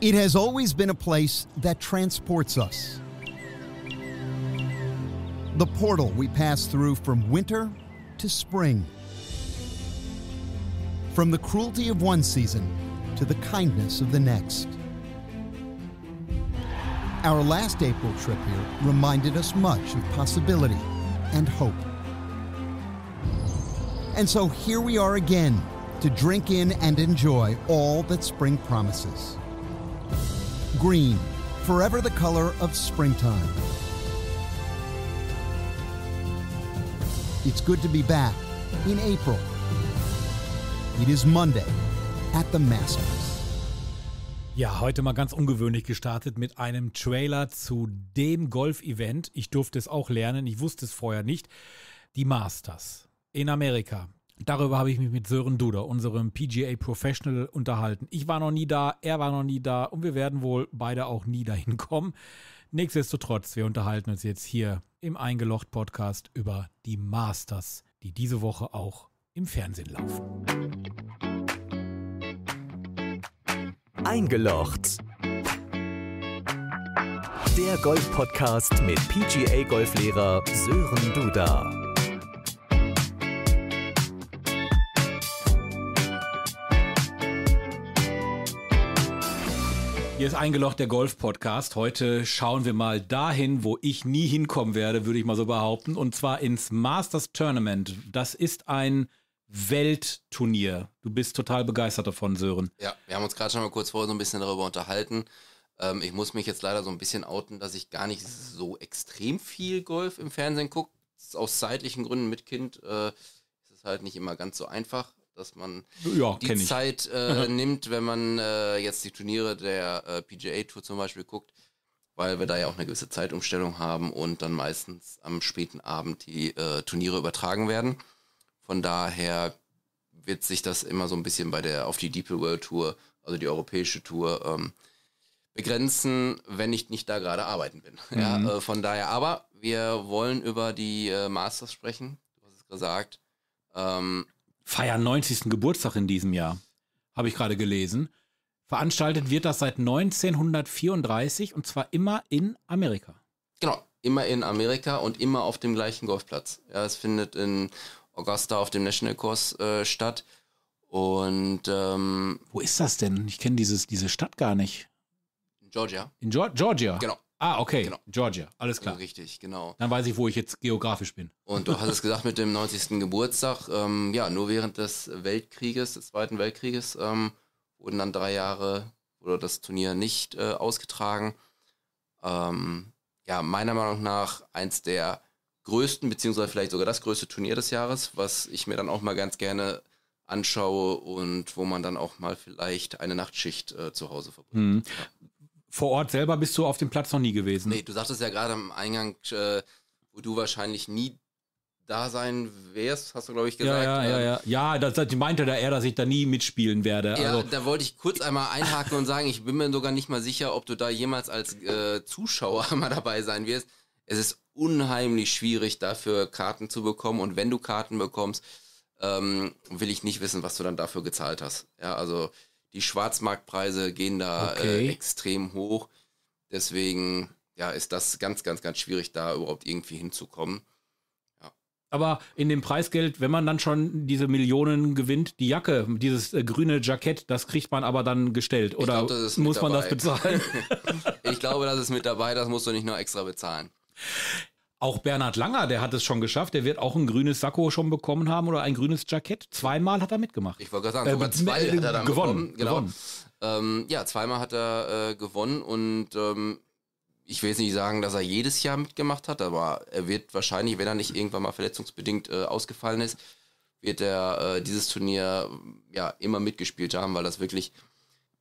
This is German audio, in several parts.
It has always been a place that transports us. The portal we pass through from winter to spring. From the cruelty of one season to the kindness of the next. Our last April trip here reminded us much of possibility and hope. And so here we are again to drink in and enjoy all that spring promises. Green, forever the color of springtime. It's good to be back in April. It is Monday at the Masters. Ja, heute mal ganz ungewöhnlich gestartet mit einem Trailer zu dem Golf-Event. Ich durfte es auch lernen, ich wusste es vorher nicht. Die Masters in Amerika. Darüber habe ich mich mit Sören Duder, unserem PGA Professional, unterhalten. Ich war noch nie da, er war noch nie da und wir werden wohl beide auch nie dahin kommen. Nichtsdestotrotz, wir unterhalten uns jetzt hier im Eingelocht Podcast über die Masters, die diese Woche auch im Fernsehen laufen. Eingelocht. Der Golf Podcast mit PGA Golflehrer Sören Duda. Hier ist eingelocht der Golf-Podcast. Heute schauen wir mal dahin, wo ich nie hinkommen werde, würde ich mal so behaupten. Und zwar ins Masters Tournament. Das ist ein Weltturnier. Du bist total begeistert davon, Sören. Ja, wir haben uns gerade schon mal kurz vorher so ein bisschen darüber unterhalten. Ähm, ich muss mich jetzt leider so ein bisschen outen, dass ich gar nicht so extrem viel Golf im Fernsehen gucke. Aus zeitlichen Gründen mit Kind äh, ist es halt nicht immer ganz so einfach dass man ja, die Zeit äh, nimmt, wenn man äh, jetzt die Turniere der äh, PGA Tour zum Beispiel guckt, weil wir da ja auch eine gewisse Zeitumstellung haben und dann meistens am späten Abend die äh, Turniere übertragen werden. Von daher wird sich das immer so ein bisschen bei der auf die Deep World Tour, also die europäische Tour, ähm, begrenzen, wenn ich nicht da gerade arbeiten bin. Mhm. Ja, äh, von daher, aber wir wollen über die äh, Masters sprechen. Du hast es gesagt. Ähm, feiern 90. Geburtstag in diesem Jahr, habe ich gerade gelesen. Veranstaltet wird das seit 1934 und zwar immer in Amerika. Genau, immer in Amerika und immer auf dem gleichen Golfplatz. Ja, es findet in Augusta auf dem National Course äh, statt. Und ähm, wo ist das denn? Ich kenne diese Stadt gar nicht. In Georgia. In Georgia. Georgia. Genau. Ah, okay. Genau. Georgia, alles klar. Richtig, genau. Dann weiß ich, wo ich jetzt geografisch bin. Und du hast es gesagt mit dem 90. Geburtstag. Ähm, ja, nur während des Weltkrieges, des Zweiten Weltkrieges, ähm, wurden dann drei Jahre oder das Turnier nicht äh, ausgetragen. Ähm, ja, meiner Meinung nach eins der größten, beziehungsweise vielleicht sogar das größte Turnier des Jahres, was ich mir dann auch mal ganz gerne anschaue und wo man dann auch mal vielleicht eine Nachtschicht äh, zu Hause verbringt. Hm vor Ort selber bist du auf dem Platz noch nie gewesen. Nee, du sagtest ja gerade am Eingang, äh, wo du wahrscheinlich nie da sein wärst, hast du, glaube ich, gesagt. Ja, ja, ja. Ähm, ja, ja das, das meinte da er, dass ich da nie mitspielen werde. Ja, also, da wollte ich kurz einmal einhaken und sagen, ich bin mir sogar nicht mal sicher, ob du da jemals als äh, Zuschauer mal dabei sein wirst. Es ist unheimlich schwierig, dafür Karten zu bekommen. Und wenn du Karten bekommst, ähm, will ich nicht wissen, was du dann dafür gezahlt hast. Ja, also die Schwarzmarktpreise gehen da äh, okay. äh, extrem hoch. Deswegen ja, ist das ganz, ganz, ganz schwierig, da überhaupt irgendwie hinzukommen. Ja. Aber in dem Preisgeld, wenn man dann schon diese Millionen gewinnt, die Jacke, dieses äh, grüne Jackett, das kriegt man aber dann gestellt. Oder glaub, muss man das bezahlen? ich glaube, das ist mit dabei, das musst du nicht noch extra bezahlen. Auch Bernhard Langer, der hat es schon geschafft. Der wird auch ein grünes Sakko schon bekommen haben oder ein grünes Jackett. Zweimal hat er mitgemacht. Ich wollte gerade sagen, äh, sogar äh, zwei äh, hat er dann gewonnen. Bekommen. Genau. Gewonnen. Ähm, ja, zweimal hat er äh, gewonnen und ähm, ich will jetzt nicht sagen, dass er jedes Jahr mitgemacht hat, aber er wird wahrscheinlich, wenn er nicht irgendwann mal verletzungsbedingt äh, ausgefallen ist, wird er äh, dieses Turnier ja immer mitgespielt haben, weil das wirklich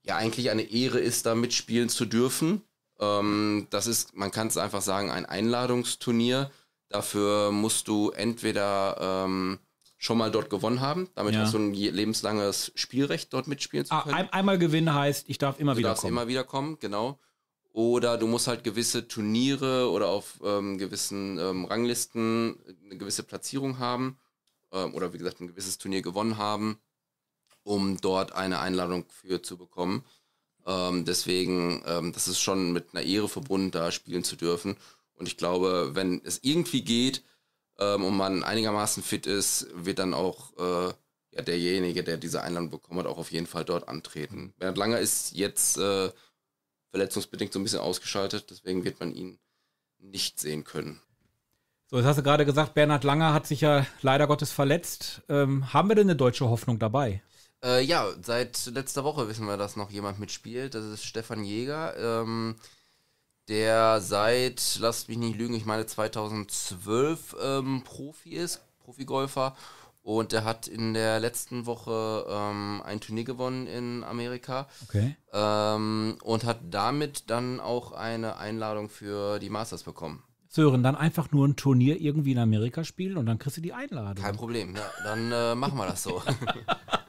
ja eigentlich eine Ehre ist, da mitspielen zu dürfen. Ähm, das ist, man kann es einfach sagen, ein Einladungsturnier. Dafür musst du entweder ähm, schon mal dort gewonnen haben. Damit ja. hast du ein lebenslanges Spielrecht, dort mitspielen zu ah, können. Ah, ein, einmal gewinnen heißt, ich darf immer du wieder darfst immer wieder kommen, genau. Oder du musst halt gewisse Turniere oder auf ähm, gewissen ähm, Ranglisten eine gewisse Platzierung haben. Ähm, oder wie gesagt, ein gewisses Turnier gewonnen haben, um dort eine Einladung für zu bekommen. Ähm, deswegen, ähm, das ist schon mit einer Ehre verbunden, da spielen zu dürfen. Und ich glaube, wenn es irgendwie geht ähm, und man einigermaßen fit ist, wird dann auch äh, ja, derjenige, der diese Einladung bekommen hat, auch auf jeden Fall dort antreten. Bernhard Langer ist jetzt äh, verletzungsbedingt so ein bisschen ausgeschaltet, deswegen wird man ihn nicht sehen können. So, jetzt hast du gerade gesagt, Bernhard Langer hat sich ja leider Gottes verletzt. Ähm, haben wir denn eine deutsche Hoffnung dabei? Äh, ja, seit letzter Woche wissen wir, dass noch jemand mitspielt. Das ist Stefan Jäger, ähm, der seit, lasst mich nicht lügen, ich meine 2012 ähm, Profi ist, Profigolfer. Und der hat in der letzten Woche ähm, ein Turnier gewonnen in Amerika. Okay. Ähm, und hat damit dann auch eine Einladung für die Masters bekommen. Sören, dann einfach nur ein Turnier irgendwie in Amerika spielen und dann kriegst du die Einladung. Kein Problem, ja, dann äh, machen wir das so.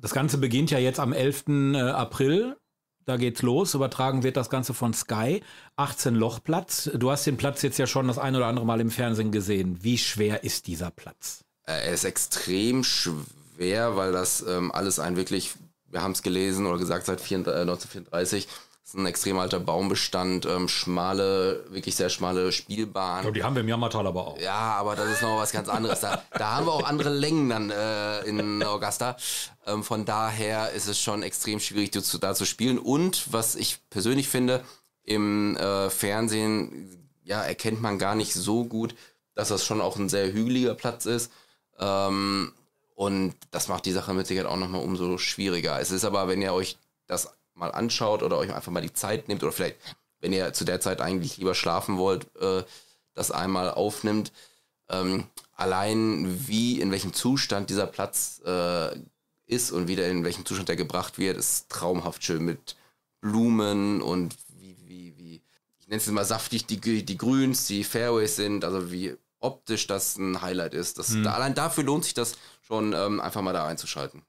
Das Ganze beginnt ja jetzt am 11. Äh, April. Da geht's los. Übertragen wird das Ganze von Sky. 18 Loch Platz. Du hast den Platz jetzt ja schon das ein oder andere Mal im Fernsehen gesehen. Wie schwer ist dieser Platz? Äh, er ist extrem schwer, weil das ähm, alles ein wirklich, wir haben es gelesen oder gesagt, seit 1934 äh, ist ein extrem alter Baumbestand, ähm, schmale, wirklich sehr schmale Spielbahnen. die haben wir im Jammertal aber auch. Ja, aber das ist noch was ganz anderes. Da, da haben wir auch andere Längen dann äh, in Augusta. Ähm, von daher ist es schon extrem schwierig, da zu spielen. Und was ich persönlich finde, im äh, Fernsehen ja, erkennt man gar nicht so gut, dass das schon auch ein sehr hügeliger Platz ist. Ähm, und das macht die Sache mit Sicherheit auch nochmal umso schwieriger. Es ist aber, wenn ihr euch das mal anschaut oder euch einfach mal die Zeit nehmt oder vielleicht, wenn ihr zu der Zeit eigentlich lieber schlafen wollt, äh, das einmal aufnimmt. Ähm, allein wie, in welchem Zustand dieser Platz äh, ist und wieder in welchem Zustand der gebracht wird, ist traumhaft schön mit Blumen und wie, wie, wie, ich nenne es mal saftig, die, die Grüns, die Fairways sind, also wie optisch das ein Highlight ist. Das, mhm. da, allein dafür lohnt sich das schon, ähm, einfach mal da einzuschalten.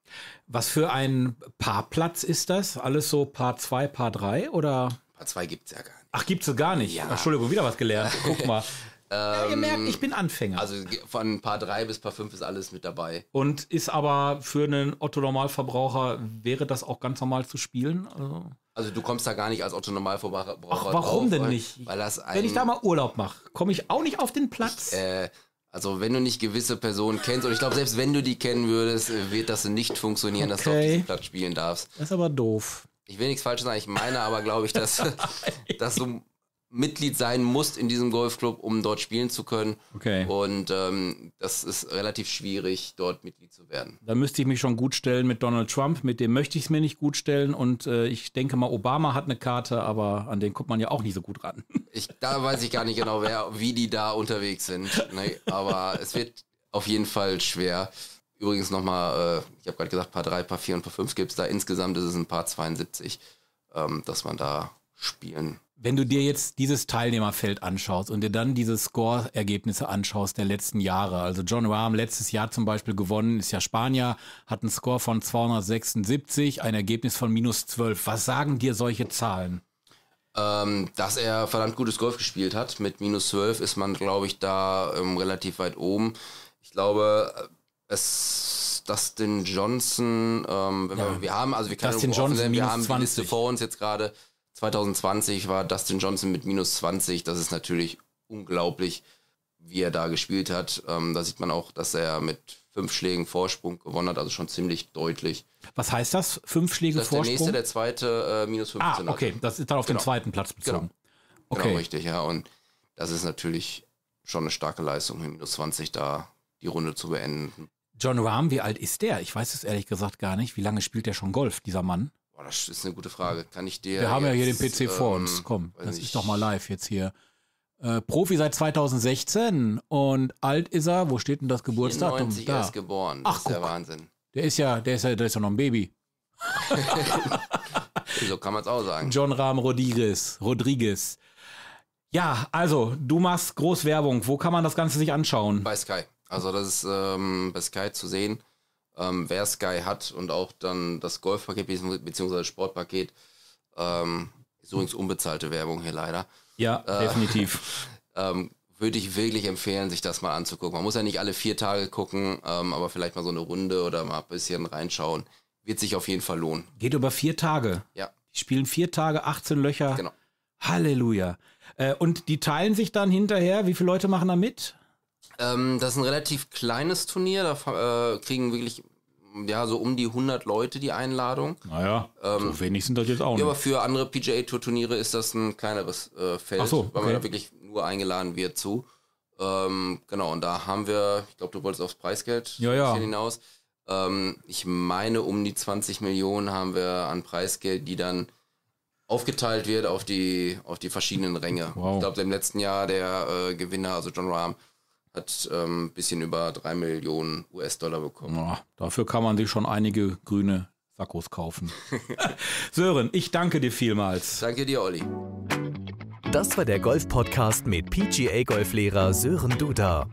Was für ein Paarplatz ist das? Alles so Paar 2, Paar 3 oder? Paar 2 gibt es ja gar nicht. Ach, gibt es gar nicht? Ja. Entschuldigung, wieder was gelernt. Guck mal. Ähm, ja, ihr merkt, ich bin Anfänger. Also von Paar 3 bis Paar 5 ist alles mit dabei. Und ist aber für einen Otto-Normalverbraucher, wäre das auch ganz normal zu spielen? Also also du kommst da gar nicht als Otto Normalverbraucher Ach, warum drauf, denn weil, nicht? Weil das ein, Wenn ich da mal Urlaub mache, komme ich auch nicht auf den Platz. Ich, äh, also wenn du nicht gewisse Personen kennst, und ich glaube, selbst wenn du die kennen würdest, äh, wird das nicht funktionieren, okay. dass du auf diesem Platz spielen darfst. Das ist aber doof. Ich will nichts Falsches sagen, ich meine aber, glaube ich, dass, dass du Mitglied sein musst in diesem Golfclub, um dort spielen zu können. Okay. Und ähm, das ist relativ schwierig, dort Mitglied zu werden. Da müsste ich mich schon gut stellen mit Donald Trump, mit dem möchte ich es mir nicht gut stellen. Und äh, ich denke mal, Obama hat eine Karte, aber an den kommt man ja auch nicht so gut ran. Ich, da weiß ich gar nicht genau, wer, wie die da unterwegs sind. Nee, aber es wird auf jeden Fall schwer. Übrigens nochmal, äh, ich habe gerade gesagt, Paar 3, Paar 4 und Paar 5 gibt es da. Insgesamt ist es ein Paar 72, ähm, dass man da spielen kann wenn du dir jetzt dieses Teilnehmerfeld anschaust und dir dann diese Score-Ergebnisse anschaust der letzten Jahre, also John Rahm letztes Jahr zum Beispiel gewonnen, ist ja Spanier, hat einen Score von 276, ein Ergebnis von minus 12. Was sagen dir solche Zahlen? Ähm, dass er verdammt gutes Golf gespielt hat. Mit minus 12 ist man, glaube ich, da ähm, relativ weit oben. Ich glaube, äh, es Dustin Johnson, ähm, ja. wir, wir, haben, also wir können Dustin Johnson, sehen, wir haben die Liste vor uns jetzt gerade. 2020 war Dustin Johnson mit minus 20. Das ist natürlich unglaublich, wie er da gespielt hat. Ähm, da sieht man auch, dass er mit fünf Schlägen Vorsprung gewonnen hat, also schon ziemlich deutlich. Was heißt das? Fünf Schläge das Vorsprung? Der nächste, der zweite, äh, minus 15. Ah, okay, hatte. das ist dann auf genau. den zweiten Platz genau. bezogen. Genau. Okay. genau, richtig, ja. Und das ist natürlich schon eine starke Leistung, mit minus 20 da die Runde zu beenden. John Rahm, wie alt ist der? Ich weiß es ehrlich gesagt gar nicht. Wie lange spielt der schon Golf, dieser Mann? Oh, das ist eine gute Frage. Kann ich dir. Wir haben jetzt, ja hier den PC ähm, vor uns. Ähm, Komm, das ist doch mal live jetzt hier. Äh, Profi seit 2016 und alt ist er. Wo steht denn das Geburtsdatum? 94 da. ist geboren. Das Ach, ist guck. der Wahnsinn. Der ist ja, der ist ja, der ist ja noch ein Baby. so kann man es auch sagen. John Rahm Rodriguez. Rodriguez. Ja, also, du machst Großwerbung. Wo kann man das Ganze sich anschauen? Bei Sky. Also, das ist ähm, bei Sky zu sehen ähm, wer Sky hat und auch dann das Golfpaket bzw. Sportpaket, ähm, ist übrigens unbezahlte Werbung hier leider. Ja, äh, definitiv. ähm, würde ich wirklich empfehlen, sich das mal anzugucken. Man muss ja nicht alle vier Tage gucken, ähm, aber vielleicht mal so eine Runde oder mal ein bisschen reinschauen. Wird sich auf jeden Fall lohnen. Geht über vier Tage. Ja. Die spielen vier Tage, 18 Löcher. Genau. Halleluja. Äh, und die teilen sich dann hinterher. Wie viele Leute machen da mit? Ähm, das ist ein relativ kleines Turnier. Da äh, kriegen wirklich ja, so um die 100 Leute die Einladung. Naja, ähm, so wenig sind das jetzt auch nicht. Ja, aber für andere PGA-Tour-Turniere ist das ein kleineres äh, Feld, so, okay. weil man da wirklich nur eingeladen wird zu. Ähm, genau, und da haben wir, ich glaube, du wolltest aufs Preisgeld ja, ja. hinaus. Ähm, ich meine, um die 20 Millionen haben wir an Preisgeld, die dann aufgeteilt wird auf die, auf die verschiedenen Ränge. Wow. Ich glaube, im letzten Jahr der äh, Gewinner, also John Rahm, hat ein ähm, bisschen über drei Millionen US-Dollar bekommen. Ja, dafür kann man sich schon einige grüne Sackos kaufen. Sören, ich danke dir vielmals. Danke dir, Olli. Das war der Golf-Podcast mit PGA-Golflehrer Sören Duda.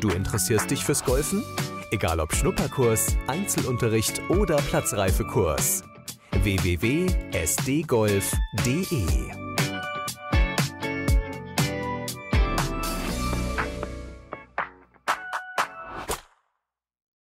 Du interessierst dich fürs Golfen? Egal ob Schnupperkurs, Einzelunterricht oder Platzreifekurs. www.sdgolf.de